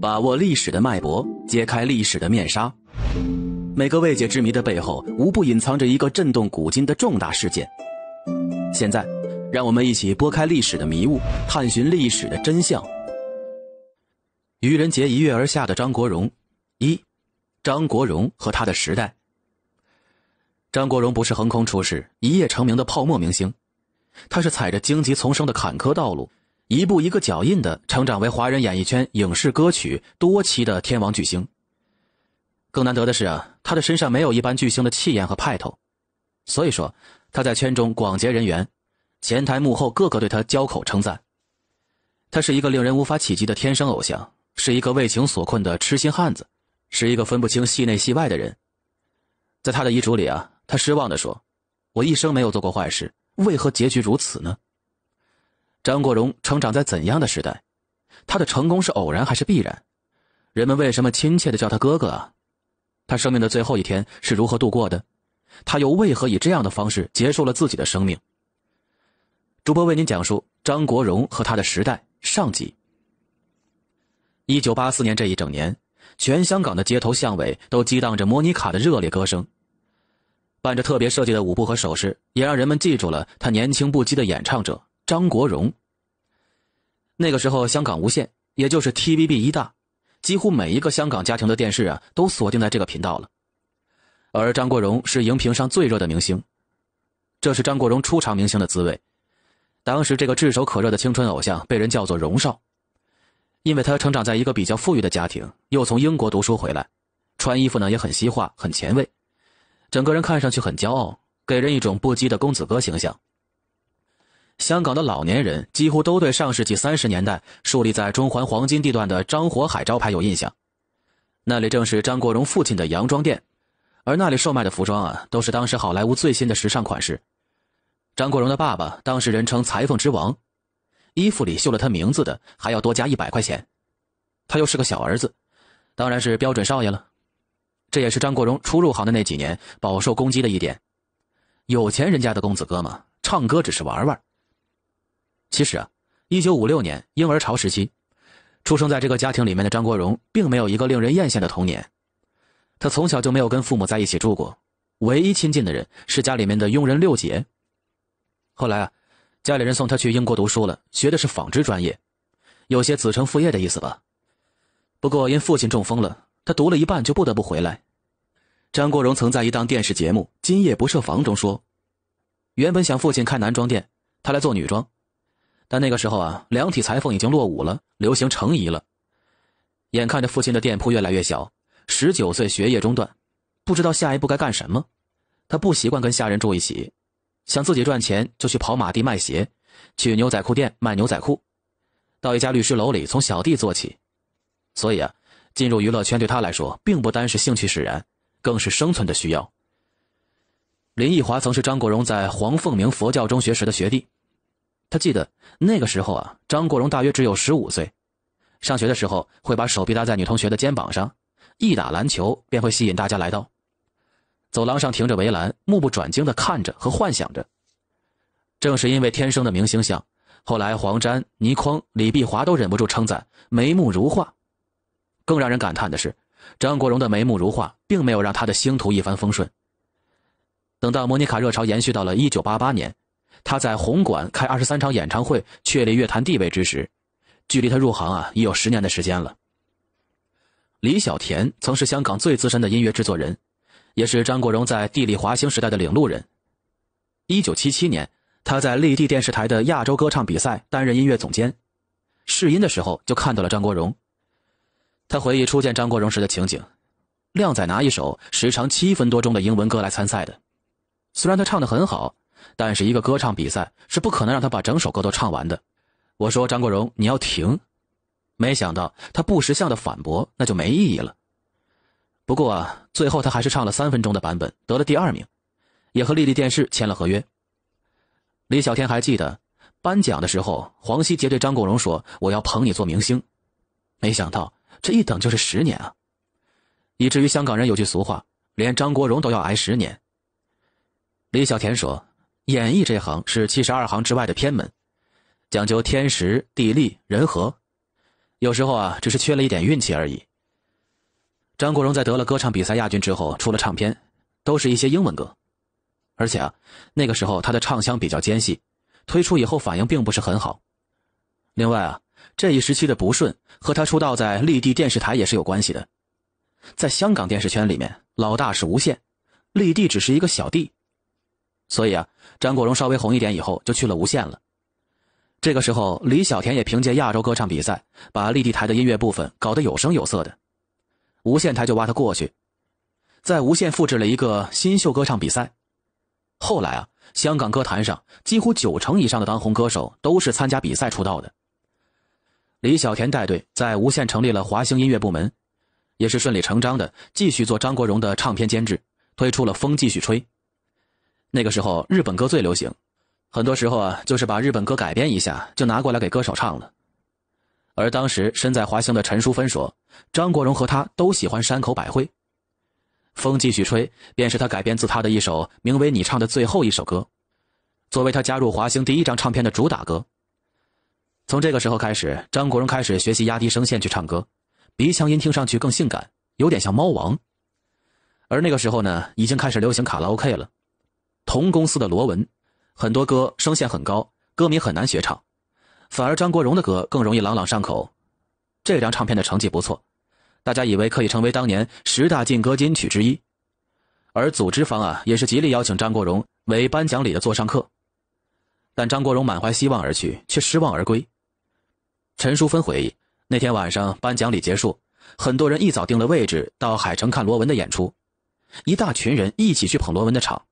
把握历史的脉搏，揭开历史的面纱。每个未解之谜的背后，无不隐藏着一个震动古今的重大事件。现在，让我们一起拨开历史的迷雾，探寻历史的真相。愚人节一跃而下的张国荣，一，张国荣和他的时代。张国荣不是横空出世、一夜成名的泡沫明星，他是踩着荆棘丛生的坎坷道路。一步一个脚印的成长为华人演艺圈影视歌曲多期的天王巨星。更难得的是啊，他的身上没有一般巨星的气焰和派头，所以说他在圈中广结人缘，前台幕后个个对他交口称赞。他是一个令人无法企及的天生偶像，是一个为情所困的痴心汉子，是一个分不清戏内戏外的人。在他的遗嘱里啊，他失望的说：“我一生没有做过坏事，为何结局如此呢？”张国荣成长在怎样的时代？他的成功是偶然还是必然？人们为什么亲切的叫他哥哥啊？他生命的最后一天是如何度过的？他又为何以这样的方式结束了自己的生命？主播为您讲述张国荣和他的时代（上集）。一九八四年这一整年，全香港的街头巷尾都激荡着莫妮卡的热烈歌声，伴着特别设计的舞步和手势，也让人们记住了他年轻不羁的演唱者。张国荣。那个时候，香港无线，也就是 TVB 一大，几乎每一个香港家庭的电视啊，都锁定在这个频道了。而张国荣是荧屏上最热的明星，这是张国荣出场明星的滋味。当时这个炙手可热的青春偶像被人叫做“荣少”，因为他成长在一个比较富裕的家庭，又从英国读书回来，穿衣服呢也很西化、很前卫，整个人看上去很骄傲，给人一种不羁的公子哥形象。香港的老年人几乎都对上世纪三十年代树立在中环黄金地段的张火海招牌有印象，那里正是张国荣父亲的洋装店，而那里售卖的服装啊，都是当时好莱坞最新的时尚款式。张国荣的爸爸当时人称“裁缝之王”，衣服里绣了他名字的还要多加一百块钱。他又是个小儿子，当然是标准少爷了。这也是张国荣初入行的那几年饱受攻击的一点：有钱人家的公子哥嘛，唱歌只是玩玩。其实啊，1956年婴儿潮时期，出生在这个家庭里面的张国荣，并没有一个令人艳羡的童年。他从小就没有跟父母在一起住过，唯一亲近的人是家里面的佣人六姐。后来啊，家里人送他去英国读书了，学的是纺织专业，有些子承父业的意思吧。不过因父亲中风了，他读了一半就不得不回来。张国荣曾在一档电视节目《今夜不设防》中说：“原本想父亲开男装店，他来做女装。”但那个时候啊，两体裁缝已经落伍了，流行成衣了。眼看着父亲的店铺越来越小，十九岁学业中断，不知道下一步该干什么。他不习惯跟下人住一起，想自己赚钱就去跑马地卖鞋，去牛仔裤店卖牛仔裤，到一家律师楼里从小弟做起。所以啊，进入娱乐圈对他来说，并不单是兴趣使然，更是生存的需要。林奕华曾是张国荣在黄凤鸣佛教中学时的学弟。他记得那个时候啊，张国荣大约只有十五岁，上学的时候会把手臂搭在女同学的肩膀上，一打篮球便会吸引大家来到。走廊上停着围栏，目不转睛地看着和幻想着。正是因为天生的明星相，后来黄沾、倪匡、李碧华都忍不住称赞眉目如画。更让人感叹的是，张国荣的眉目如画并没有让他的星途一帆风顺。等到莫妮卡热潮延续到了一九八八年。他在红馆开二十三场演唱会，确立乐坛地位之时，距离他入行啊已有十年的时间了。李小田曾是香港最资深的音乐制作人，也是张国荣在地理华星时代的领路人。一九七七年，他在丽地电视台的亚洲歌唱比赛担任音乐总监，试音的时候就看到了张国荣。他回忆初见张国荣时的情景，靓仔拿一首时长七分多钟的英文歌来参赛的，虽然他唱得很好。但是一个歌唱比赛是不可能让他把整首歌都唱完的。我说张国荣你要停，没想到他不识相的反驳，那就没意义了。不过啊，最后他还是唱了三分钟的版本，得了第二名，也和丽丽电视签了合约。李小天还记得，颁奖的时候黄西杰对张国荣说：“我要捧你做明星。”没想到这一等就是十年啊，以至于香港人有句俗话：“连张国荣都要挨十年。”李小田说。演艺这行是七十二行之外的偏门，讲究天时地利人和，有时候啊只是缺了一点运气而已。张国荣在得了歌唱比赛亚军之后，出了唱片，都是一些英文歌，而且啊，那个时候他的唱腔比较尖细，推出以后反应并不是很好。另外啊，这一时期的不顺和他出道在立地电视台也是有关系的，在香港电视圈里面，老大是无线，丽地只是一个小弟。所以啊，张国荣稍微红一点以后，就去了无线了。这个时候，李小田也凭借亚洲歌唱比赛，把立地台的音乐部分搞得有声有色的，无线台就挖他过去，在无线复制了一个新秀歌唱比赛。后来啊，香港歌坛上几乎九成以上的当红歌手都是参加比赛出道的。李小田带队在无线成立了华星音乐部门，也是顺理成章的继续做张国荣的唱片监制，推出了《风继续吹》。那个时候，日本歌最流行，很多时候啊，就是把日本歌改编一下，就拿过来给歌手唱了。而当时身在华星的陈淑芬说，张国荣和他都喜欢山口百惠。风继续吹，便是他改编自他的一首名为《你唱的最后一首歌》，作为他加入华星第一张唱片的主打歌。从这个时候开始，张国荣开始学习压低声线去唱歌，鼻腔音听上去更性感，有点像猫王。而那个时候呢，已经开始流行卡拉 OK 了。同公司的罗文，很多歌声线很高，歌迷很难学唱。反而张国荣的歌更容易朗朗上口。这张唱片的成绩不错，大家以为可以成为当年十大劲歌金曲之一。而组织方啊，也是极力邀请张国荣为颁奖礼的座上客。但张国荣满怀希望而去，却失望而归。陈淑芬回忆，那天晚上颁奖礼结束，很多人一早定了位置到海城看罗文的演出，一大群人一起去捧罗文的场。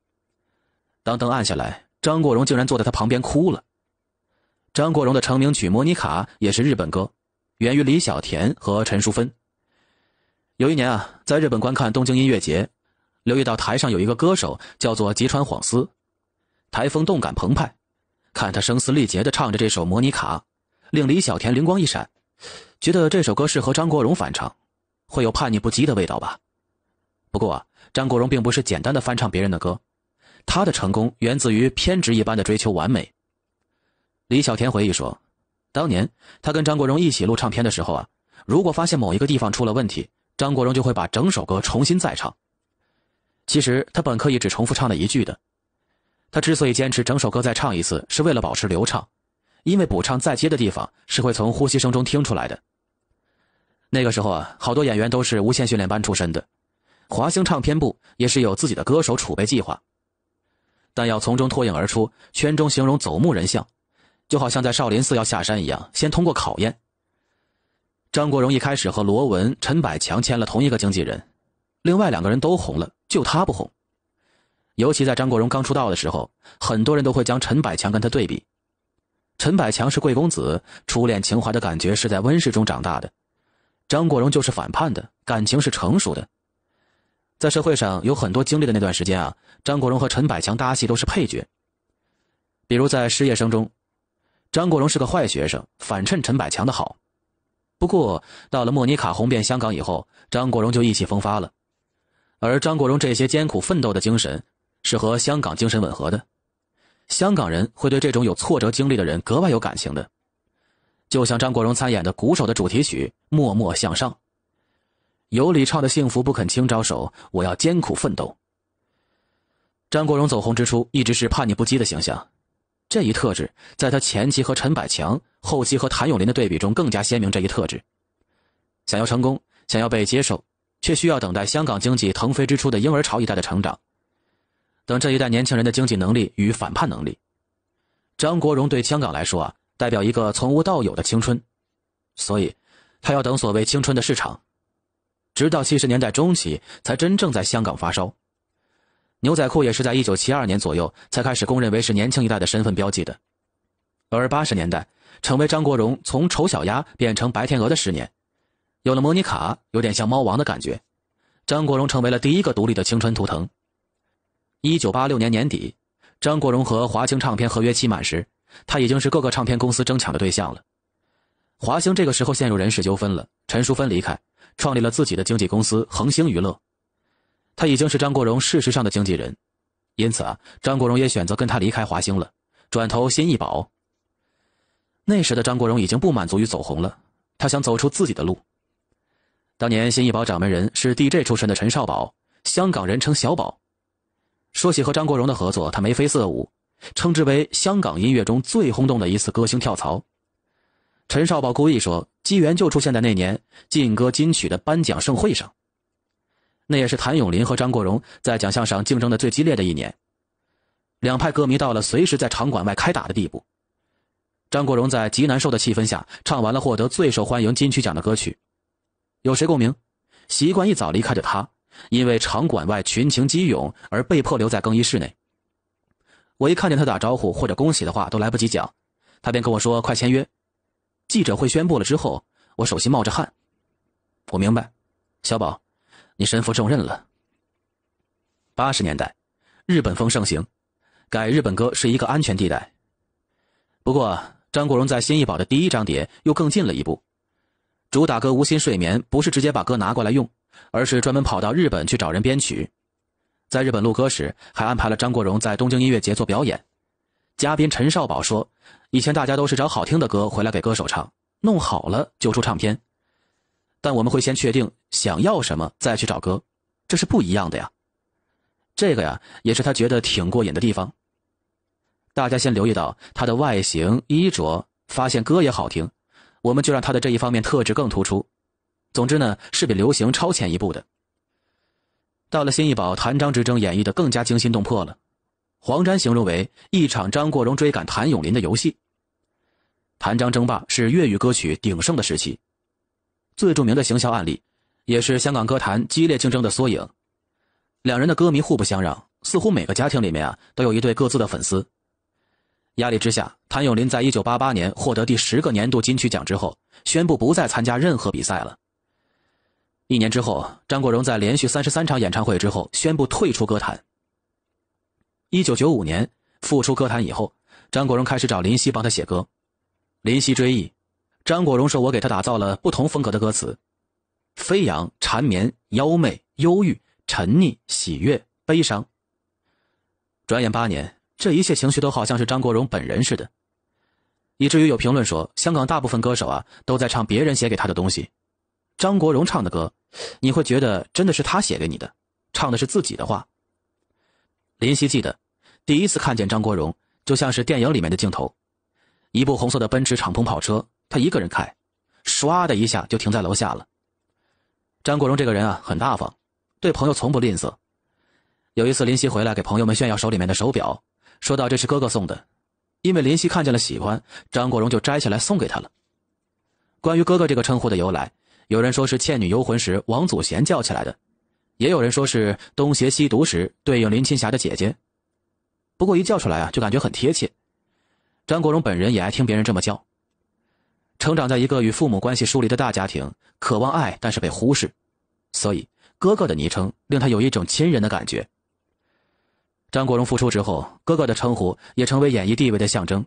当灯暗下来，张国荣竟然坐在他旁边哭了。张国荣的成名曲《摩尼卡》也是日本歌，源于李小田和陈淑芬。有一年啊，在日本观看东京音乐节，留意到台上有一个歌手叫做吉川晃司，台风动感澎湃，看他声嘶力竭地唱着这首《摩尼卡》，令李小田灵光一闪，觉得这首歌适合张国荣翻唱，会有叛逆不羁的味道吧。不过啊，张国荣并不是简单的翻唱别人的歌。他的成功源自于偏执一般的追求完美。李小田回忆说：“当年他跟张国荣一起录唱片的时候啊，如果发现某一个地方出了问题，张国荣就会把整首歌重新再唱。其实他本可以只重复唱了一句的，他之所以坚持整首歌再唱一次，是为了保持流畅，因为补唱再接的地方是会从呼吸声中听出来的。那个时候啊，好多演员都是无线训练班出身的，华星唱片部也是有自己的歌手储备计划。”但要从中脱颖而出，圈中形容走木人像，就好像在少林寺要下山一样，先通过考验。张国荣一开始和罗文、陈百强签了同一个经纪人，另外两个人都红了，就他不红。尤其在张国荣刚出道的时候，很多人都会将陈百强跟他对比。陈百强是贵公子，初恋情怀的感觉是在温室中长大的，张国荣就是反叛的，感情是成熟的。在社会上有很多经历的那段时间啊，张国荣和陈百强搭戏都是配角。比如在《失业生》中，张国荣是个坏学生，反衬陈百强的好。不过到了莫妮卡红遍香港以后，张国荣就意气风发了。而张国荣这些艰苦奋斗的精神，是和香港精神吻合的。香港人会对这种有挫折经历的人格外有感情的，就像张国荣参演的《鼓手》的主题曲《默默向上》。有李超的幸福不肯轻招手，我要艰苦奋斗。张国荣走红之初一直是叛逆不羁的形象，这一特质在他前期和陈百强、后期和谭咏麟的对比中更加鲜明。这一特质，想要成功，想要被接受，却需要等待香港经济腾飞之初的婴儿潮一代的成长，等这一代年轻人的经济能力与反叛能力。张国荣对香港来说啊，代表一个从无到有的青春，所以，他要等所谓青春的市场。直到七十年代中期才真正在香港发烧，牛仔裤也是在一九七二年左右才开始公认为是年轻一代的身份标记的，而八十年代成为张国荣从丑小鸭变成白天鹅的十年，有了莫妮卡，有点像猫王的感觉，张国荣成为了第一个独立的青春图腾。一九八六年年底，张国荣和华星唱片合约期满时，他已经是各个唱片公司争抢的对象了，华星这个时候陷入人事纠纷了，陈淑芬离开。创立了自己的经纪公司恒星娱乐，他已经是张国荣事实上的经纪人，因此啊，张国荣也选择跟他离开华星了，转投新艺宝。那时的张国荣已经不满足于走红了，他想走出自己的路。当年新艺宝掌门人是 DJ 出身的陈少宝，香港人称小宝。说起和张国荣的合作，他眉飞色舞，称之为香港音乐中最轰动的一次歌星跳槽。陈少宝故意说。机缘就出现在那年《劲歌金曲》的颁奖盛会上。那也是谭咏麟和张国荣在奖项上竞争的最激烈的一年，两派歌迷到了随时在场馆外开打的地步。张国荣在极难受的气氛下唱完了获得最受欢迎金曲奖的歌曲，有谁共鸣？习惯一早离开的他，因为场馆外群情激涌而被迫留在更衣室内。我一看见他打招呼或者恭喜的话都来不及讲，他便跟我说：“快签约。”记者会宣布了之后，我手心冒着汗。我明白，小宝，你身负重任了。八十年代，日本风盛行，改日本歌是一个安全地带。不过，张国荣在《新艺宝》的第一张碟又更进了一步，主打歌《无心睡眠》不是直接把歌拿过来用，而是专门跑到日本去找人编曲。在日本录歌时，还安排了张国荣在东京音乐节做表演。嘉宾陈少宝说。以前大家都是找好听的歌回来给歌手唱，弄好了就出唱片，但我们会先确定想要什么再去找歌，这是不一样的呀。这个呀也是他觉得挺过瘾的地方。大家先留意到他的外形衣着，发现歌也好听，我们就让他的这一方面特质更突出。总之呢是比流行超前一步的。到了新艺宝，谭张之争演绎的更加惊心动魄了，黄沾形容为一场张国荣追赶谭咏麟的游戏。谭张争霸是粤语歌曲鼎盛的时期，最著名的行销案例，也是香港歌坛激烈竞争的缩影。两人的歌迷互不相让，似乎每个家庭里面啊都有一对各自的粉丝。压力之下，谭咏麟在1988年获得第十个年度金曲奖之后，宣布不再参加任何比赛了。一年之后，张国荣在连续三十三场演唱会之后，宣布退出歌坛。1995年复出歌坛以后，张国荣开始找林夕帮他写歌。林夕追忆，张国荣说：“我给他打造了不同风格的歌词，飞扬、缠绵、妖媚、忧郁、沉溺、喜悦、悲伤。”转眼八年，这一切情绪都好像是张国荣本人似的，以至于有评论说，香港大部分歌手啊都在唱别人写给他的东西。张国荣唱的歌，你会觉得真的是他写给你的，唱的是自己的话。林夕记得，第一次看见张国荣，就像是电影里面的镜头。一部红色的奔驰敞篷跑车，他一个人开，唰的一下就停在楼下了。张国荣这个人啊，很大方，对朋友从不吝啬。有一次，林夕回来给朋友们炫耀手里面的手表，说到这是哥哥送的，因为林夕看见了喜欢，张国荣就摘下来送给他了。关于“哥哥”这个称呼的由来，有人说是《倩女幽魂》时王祖贤叫起来的，也有人说是东邪西毒时对应林青霞的姐姐。不过一叫出来啊，就感觉很贴切。张国荣本人也爱听别人这么叫。成长在一个与父母关系疏离的大家庭，渴望爱，但是被忽视，所以哥哥的昵称令他有一种亲人的感觉。张国荣复出之后，哥哥的称呼也成为演艺地位的象征。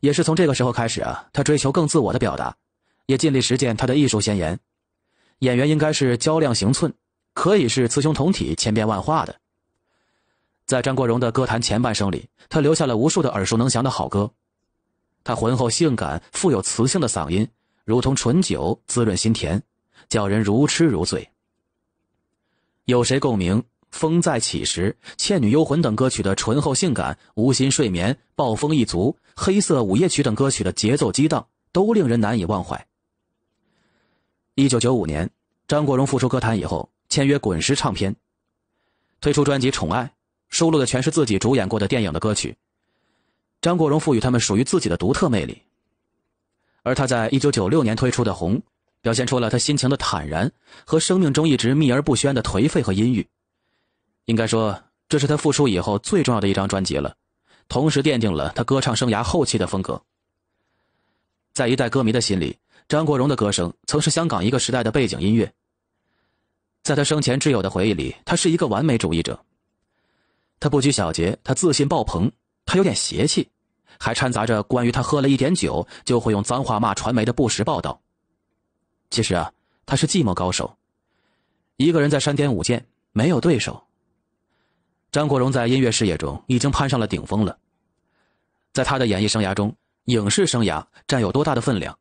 也是从这个时候开始啊，他追求更自我的表达，也尽力实践他的艺术宣言：演员应该是较量行寸，可以是雌雄同体，千变万化的。在张国荣的歌坛前半生里，他留下了无数的耳熟能详的好歌。他浑厚性感、富有磁性的嗓音，如同醇酒滋润心田，叫人如痴如醉。有谁共鸣？《风再起时》《倩女幽魂》等歌曲的醇厚性感，《无心睡眠》《暴风一族》《黑色午夜曲》等歌曲的节奏激荡，都令人难以忘怀。一九九五年，张国荣复出歌坛以后，签约滚石唱片，推出专辑《宠爱》。收录的全是自己主演过的电影的歌曲，张国荣赋予他们属于自己的独特魅力。而他在1996年推出的《红》，表现出了他心情的坦然和生命中一直秘而不宣的颓废和阴郁。应该说，这是他复出以后最重要的一张专辑了，同时奠定了他歌唱生涯后期的风格。在一代歌迷的心里，张国荣的歌声曾是香港一个时代的背景音乐。在他生前挚友的回忆里，他是一个完美主义者。他不拘小节，他自信爆棚，他有点邪气，还掺杂着关于他喝了一点酒就会用脏话骂传媒的不实报道。其实啊，他是寂寞高手，一个人在山巅舞剑，没有对手。张国荣在音乐事业中已经攀上了顶峰了，在他的演艺生涯中，影视生涯占有多大的分量？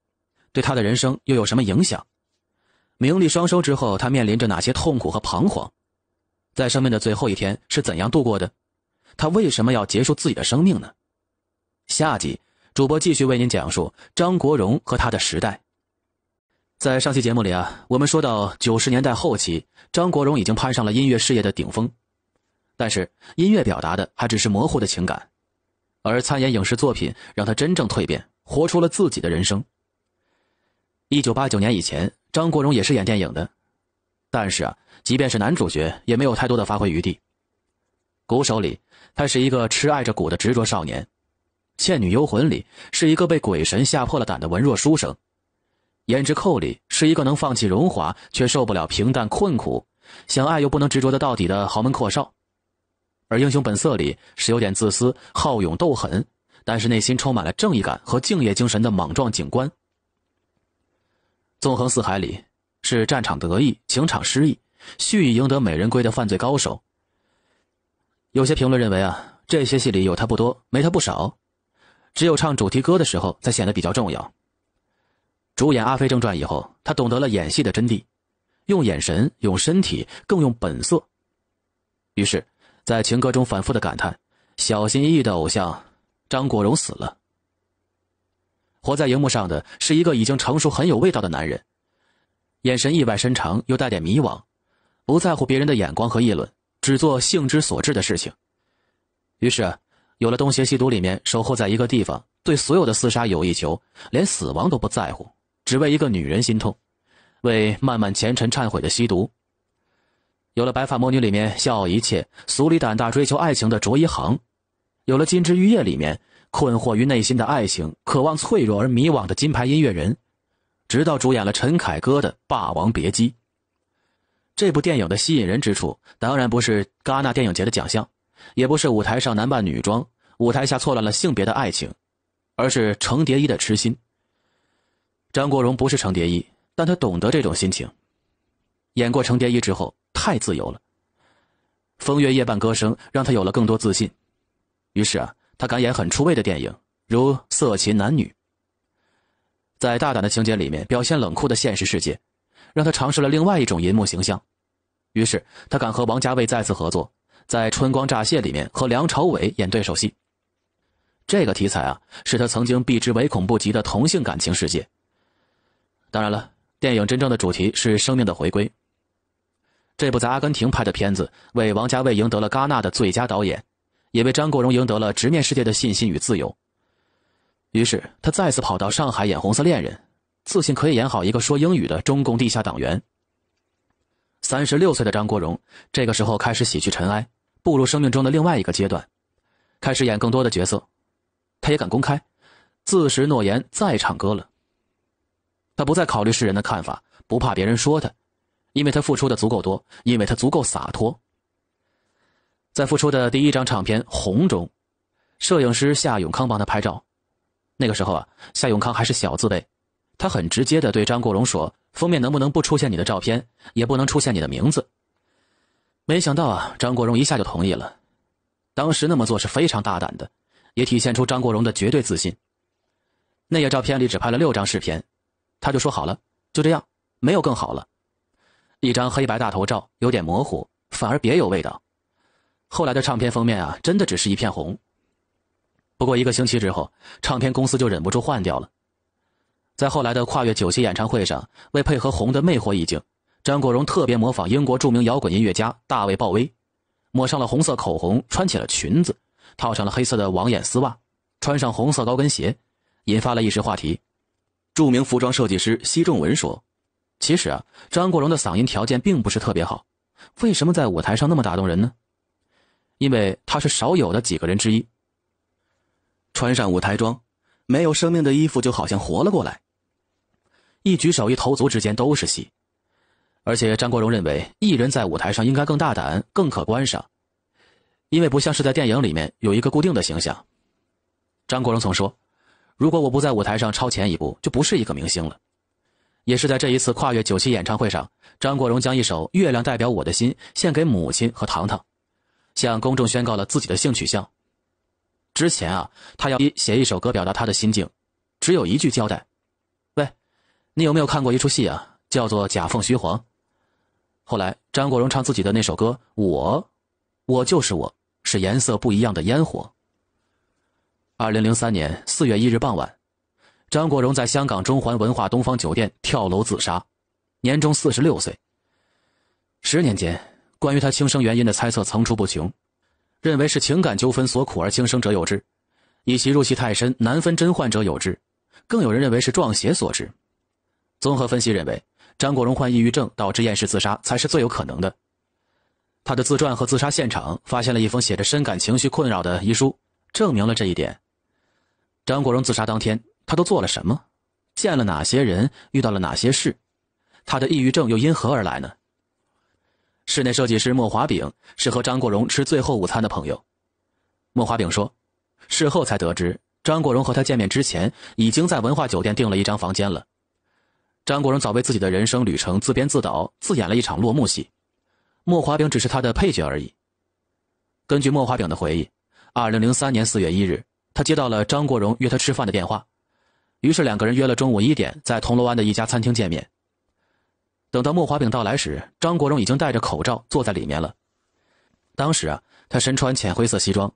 对他的人生又有什么影响？名利双收之后，他面临着哪些痛苦和彷徨？在生命的最后一天是怎样度过的？他为什么要结束自己的生命呢？下集主播继续为您讲述张国荣和他的时代。在上期节目里啊，我们说到九十年代后期，张国荣已经攀上了音乐事业的顶峰，但是音乐表达的还只是模糊的情感，而参演影视作品让他真正蜕变，活出了自己的人生。一九八九年以前，张国荣也是演电影的，但是啊。即便是男主角，也没有太多的发挥余地。鼓手里，他是一个痴爱着鼓的执着少年；《倩女幽魂》里，是一个被鬼神吓破了胆的文弱书生；《胭脂扣》里，是一个能放弃荣华却受不了平淡困苦、想爱又不能执着的到底的豪门阔少；而《英雄本色》里，是有点自私、好勇斗狠，但是内心充满了正义感和敬业精神的莽撞警官；《纵横四海》里，是战场得意、情场失意。蓄意赢得美人归的犯罪高手。有些评论认为啊，这些戏里有他不多，没他不少，只有唱主题歌的时候才显得比较重要。主演《阿飞正传》以后，他懂得了演戏的真谛，用眼神，用身体，更用本色。于是，在情歌中反复的感叹：“小心翼翼的偶像，张国荣死了。活在荧幕上的是一个已经成熟、很有味道的男人，眼神意外深长，又带点迷惘。”不在乎别人的眼光和议论，只做性之所至的事情。于是，有了《东邪西毒》里面守候在一个地方，对所有的厮杀有意求，连死亡都不在乎，只为一个女人心痛，为漫漫前尘忏悔的西毒。有了《白发魔女》里面笑傲一切、俗里胆大、追求爱情的卓一航，有了《金枝玉叶》里面困惑于内心的爱情、渴望脆弱而迷惘的金牌音乐人，直到主演了陈凯歌的《霸王别姬》。这部电影的吸引人之处，当然不是戛纳电影节的奖项，也不是舞台上男扮女装、舞台下错乱了性别的爱情，而是程蝶衣的痴心。张国荣不是程蝶衣，但他懂得这种心情。演过程蝶衣之后，太自由了。风月夜半歌声让他有了更多自信，于是啊，他敢演很出位的电影，如《色，情，男女》。在大胆的情节里面，表现冷酷的现实世界，让他尝试了另外一种银幕形象。于是他敢和王家卫再次合作，在《春光乍泄》里面和梁朝伟演对手戏。这个题材啊是他曾经避之唯恐不及的同性感情世界。当然了，电影真正的主题是生命的回归。这部在阿根廷拍的片子为王家卫赢得了戛纳的最佳导演，也为张国荣赢得了直面世界的信心与自由。于是他再次跑到上海演《红色恋人》，自信可以演好一个说英语的中共地下党员。三十六岁的张国荣，这个时候开始洗去尘埃，步入生命中的另外一个阶段，开始演更多的角色，他也敢公开，自食诺言再唱歌了。他不再考虑世人的看法，不怕别人说他，因为他付出的足够多，因为他足够洒脱。在付出的第一张唱片《红》中，摄影师夏永康帮他拍照，那个时候啊，夏永康还是小字辈，他很直接的对张国荣说。封面能不能不出现你的照片，也不能出现你的名字。没想到啊，张国荣一下就同意了。当时那么做是非常大胆的，也体现出张国荣的绝对自信。那页照片里只拍了六张试片，他就说好了，就这样，没有更好了。一张黑白大头照，有点模糊，反而别有味道。后来的唱片封面啊，真的只是一片红。不过一个星期之后，唱片公司就忍不住换掉了。在后来的跨越九七演唱会上，为配合《红》的魅惑意境，张国荣特别模仿英国著名摇滚音乐家大卫鲍威，抹上了红色口红，穿起了裙子，套上了黑色的网眼丝袜，穿上红色高跟鞋，引发了一时话题。著名服装设计师奚仲文说：“其实啊，张国荣的嗓音条件并不是特别好，为什么在舞台上那么打动人呢？因为他是少有的几个人之一。穿上舞台装，没有生命的衣服就好像活了过来。”一举手一投足之间都是戏，而且张国荣认为艺人，在舞台上应该更大胆、更可观上，因为不像是在电影里面有一个固定的形象。张国荣曾说：“如果我不在舞台上超前一步，就不是一个明星了。”也是在这一次跨越九七演唱会上，张国荣将一首《月亮代表我的心》献给母亲和糖糖，向公众宣告了自己的性取向。之前啊，他要写一首歌表达他的心境，只有一句交代。你有没有看过一出戏啊？叫做《假凤虚凰》。后来，张国荣唱自己的那首歌《我》，我就是我，是颜色不一样的烟火。二零零三年四月一日傍晚，张国荣在香港中环文化东方酒店跳楼自杀，年中四十六岁。十年间，关于他轻生原因的猜测层出不穷，认为是情感纠纷所苦而轻生者有之，以其入戏太深难分真患者有之，更有人认为是撞邪所致。综合分析认为，张国荣患抑郁症导致厌世自杀才是最有可能的。他的自传和自杀现场发现了一封写着“深感情绪困扰”的遗书，证明了这一点。张国荣自杀当天，他都做了什么？见了哪些人？遇到了哪些事？他的抑郁症又因何而来呢？室内设计师莫华炳是和张国荣吃最后午餐的朋友。莫华炳说，事后才得知，张国荣和他见面之前已经在文化酒店订了一张房间了。张国荣早为自己的人生旅程自编自导自演了一场落幕戏，莫华炳只是他的配角而已。根据莫华炳的回忆，二零零三年四月一日，他接到了张国荣约他吃饭的电话，于是两个人约了中午一点在铜锣湾的一家餐厅见面。等到莫华炳到来时，张国荣已经戴着口罩坐在里面了。当时啊，他身穿浅灰色西装，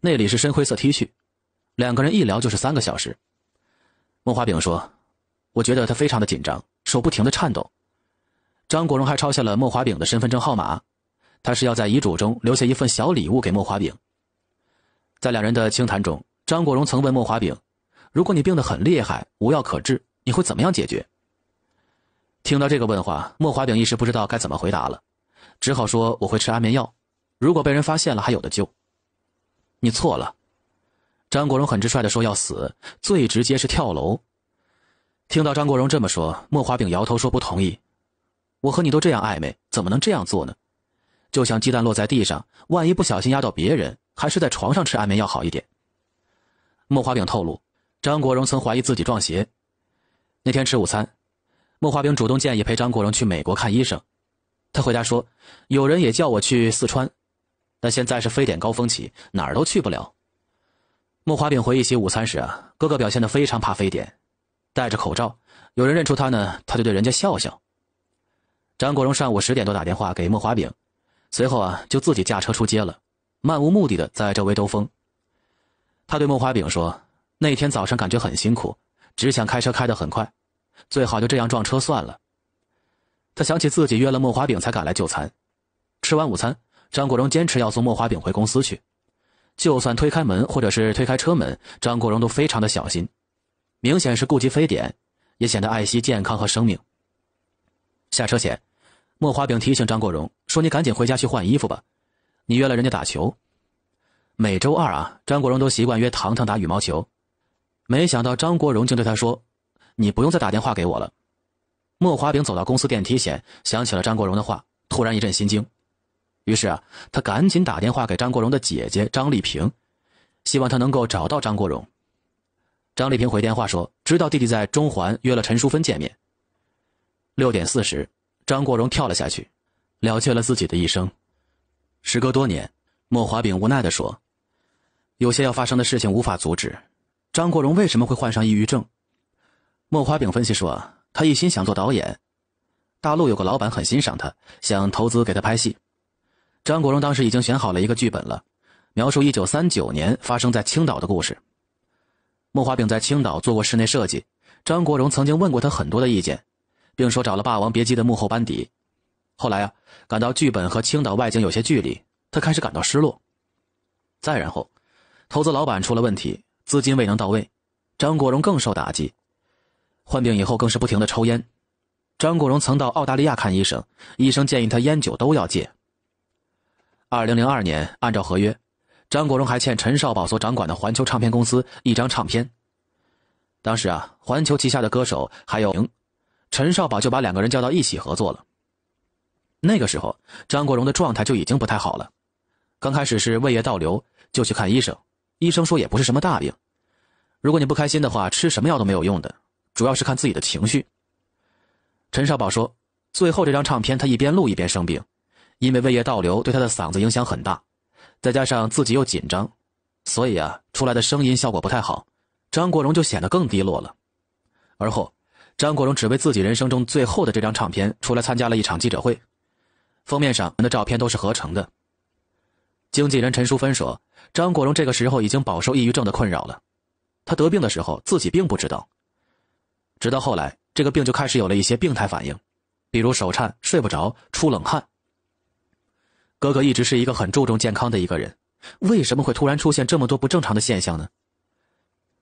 内里是深灰色 T 恤，两个人一聊就是三个小时。莫华炳说。我觉得他非常的紧张，手不停的颤抖。张国荣还抄下了莫华丙的身份证号码，他是要在遗嘱中留下一份小礼物给莫华丙。在两人的清谈中，张国荣曾问莫华丙：“如果你病得很厉害，无药可治，你会怎么样解决？”听到这个问话，莫华丙一时不知道该怎么回答了，只好说：“我会吃安眠药，如果被人发现了还有的救。”你错了，张国荣很直率的说：“要死，最直接是跳楼。”听到张国荣这么说，莫华丙摇头说不同意。我和你都这样暧昧，怎么能这样做呢？就像鸡蛋落在地上，万一不小心压到别人，还是在床上吃安眠药好一点。莫华丙透露，张国荣曾怀疑自己撞邪。那天吃午餐，莫华丙主动建议陪张国荣去美国看医生。他回答说，有人也叫我去四川，但现在是非典高峰期，哪儿都去不了。莫华丙回忆起午餐时啊，哥哥表现得非常怕非典。戴着口罩，有人认出他呢，他就对人家笑笑。张国荣上午十点多打电话给莫华丙，随后啊就自己驾车出街了，漫无目的的在周围兜风。他对莫华丙说：“那天早上感觉很辛苦，只想开车开得很快，最好就这样撞车算了。”他想起自己约了莫华丙才赶来就餐，吃完午餐，张国荣坚持要送莫华丙回公司去，就算推开门或者是推开车门，张国荣都非常的小心。明显是顾及非典，也显得爱惜健康和生命。下车前，莫华炳提醒张国荣说：“你赶紧回家去换衣服吧，你约了人家打球。”每周二啊，张国荣都习惯约糖糖打羽毛球。没想到张国荣竟对他说：“你不用再打电话给我了。”莫华炳走到公司电梯前，想起了张国荣的话，突然一阵心惊。于是啊，他赶紧打电话给张国荣的姐姐张丽萍，希望她能够找到张国荣。张丽平回电话说：“知道弟弟在中环约了陈淑芬见面。”六点四十，张国荣跳了下去，了却了自己的一生。时隔多年，莫华丙无奈地说：“有些要发生的事情无法阻止。”张国荣为什么会患上抑郁症？莫华丙分析说：“他一心想做导演，大陆有个老板很欣赏他，想投资给他拍戏。张国荣当时已经选好了一个剧本了，描述一九三九年发生在青岛的故事。”莫华丙在青岛做过室内设计，张国荣曾经问过他很多的意见，并说找了《霸王别姬》的幕后班底。后来啊，感到剧本和青岛外景有些距离，他开始感到失落。再然后，投资老板出了问题，资金未能到位，张国荣更受打击。患病以后更是不停的抽烟。张国荣曾到澳大利亚看医生，医生建议他烟酒都要戒。二零零二年，按照合约。张国荣还欠陈少宝所掌管的环球唱片公司一张唱片。当时啊，环球旗下的歌手还有，陈少宝就把两个人叫到一起合作了。那个时候，张国荣的状态就已经不太好了。刚开始是胃液倒流，就去看医生。医生说也不是什么大病，如果你不开心的话，吃什么药都没有用的，主要是看自己的情绪。陈少宝说，最后这张唱片他一边录一边生病，因为胃液倒流对他的嗓子影响很大。再加上自己又紧张，所以啊，出来的声音效果不太好。张国荣就显得更低落了。而后，张国荣只为自己人生中最后的这张唱片出来参加了一场记者会，封面上人的照片都是合成的。经纪人陈淑芬说，张国荣这个时候已经饱受抑郁症的困扰了。他得病的时候自己并不知道，直到后来这个病就开始有了一些病态反应，比如手颤、睡不着、出冷汗。哥哥一直是一个很注重健康的一个人，为什么会突然出现这么多不正常的现象呢？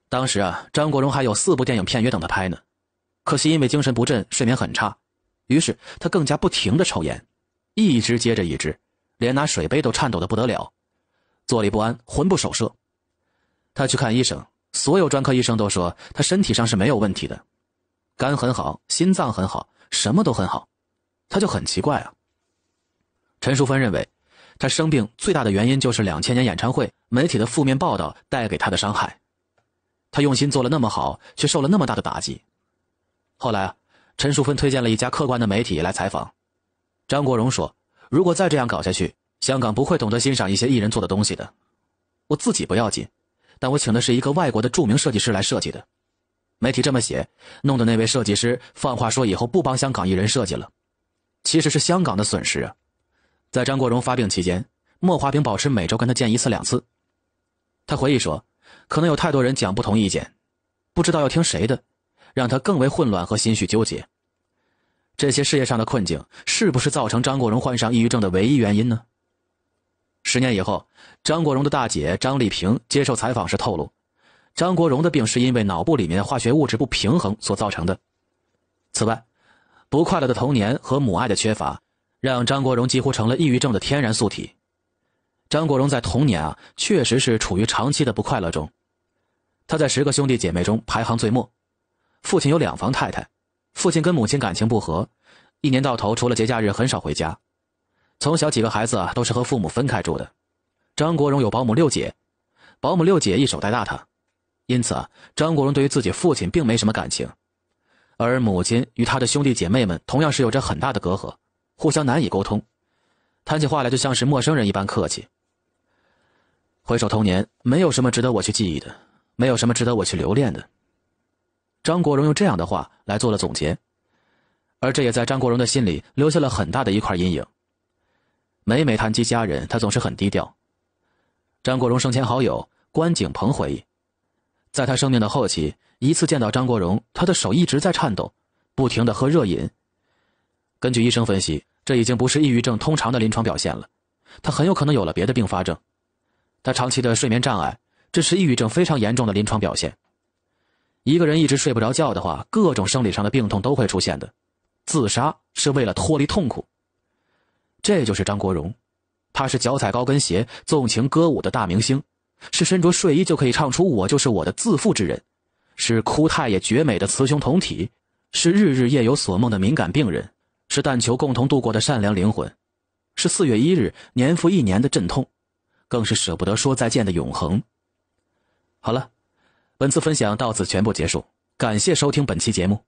当时啊，张国荣还有四部电影片约等他拍呢，可惜因为精神不振，睡眠很差，于是他更加不停的抽烟，一支接着一支，连拿水杯都颤抖的不得了，坐立不安，魂不守舍。他去看医生，所有专科医生都说他身体上是没有问题的，肝很好，心脏很好，什么都很好，他就很奇怪啊。陈淑芬认为，他生病最大的原因就是两千年演唱会媒体的负面报道带给他的伤害。他用心做了那么好，却受了那么大的打击。后来啊，陈淑芬推荐了一家客观的媒体来采访。张国荣说：“如果再这样搞下去，香港不会懂得欣赏一些艺人做的东西的。我自己不要紧，但我请的是一个外国的著名设计师来设计的。媒体这么写，弄得那位设计师放话说以后不帮香港艺人设计了。其实是香港的损失啊。”在张国荣发病期间，莫华平保持每周跟他见一次两次。他回忆说，可能有太多人讲不同意见，不知道要听谁的，让他更为混乱和心绪纠结。这些事业上的困境是不是造成张国荣患上抑郁症的唯一原因呢？十年以后，张国荣的大姐张丽萍接受采访时透露，张国荣的病是因为脑部里面化学物质不平衡所造成的。此外，不快乐的童年和母爱的缺乏。让张国荣几乎成了抑郁症的天然宿体。张国荣在童年啊，确实是处于长期的不快乐中。他在十个兄弟姐妹中排行最末，父亲有两房太太，父亲跟母亲感情不和，一年到头除了节假日很少回家。从小几个孩子啊都是和父母分开住的。张国荣有保姆六姐，保姆六姐一手带大他，因此啊，张国荣对于自己父亲并没什么感情，而母亲与他的兄弟姐妹们同样是有着很大的隔阂。互相难以沟通，谈起话来就像是陌生人一般客气。回首童年，没有什么值得我去记忆的，没有什么值得我去留恋的。张国荣用这样的话来做了总结，而这也在张国荣的心里留下了很大的一块阴影。每每谈及家人，他总是很低调。张国荣生前好友关景鹏回忆，在他生命的后期，一次见到张国荣，他的手一直在颤抖，不停的喝热饮。根据医生分析，这已经不是抑郁症通常的临床表现了，他很有可能有了别的并发症。他长期的睡眠障碍，这是抑郁症非常严重的临床表现。一个人一直睡不着觉的话，各种生理上的病痛都会出现的。自杀是为了脱离痛苦。这就是张国荣，他是脚踩高跟鞋纵情歌舞的大明星，是身着睡衣就可以唱出“我就是我”的自负之人，是哭太也绝美的雌雄同体，是日日夜有所梦的敏感病人。是但求共同度过的善良灵魂，是四月一日年复一年的阵痛，更是舍不得说再见的永恒。好了，本次分享到此全部结束，感谢收听本期节目。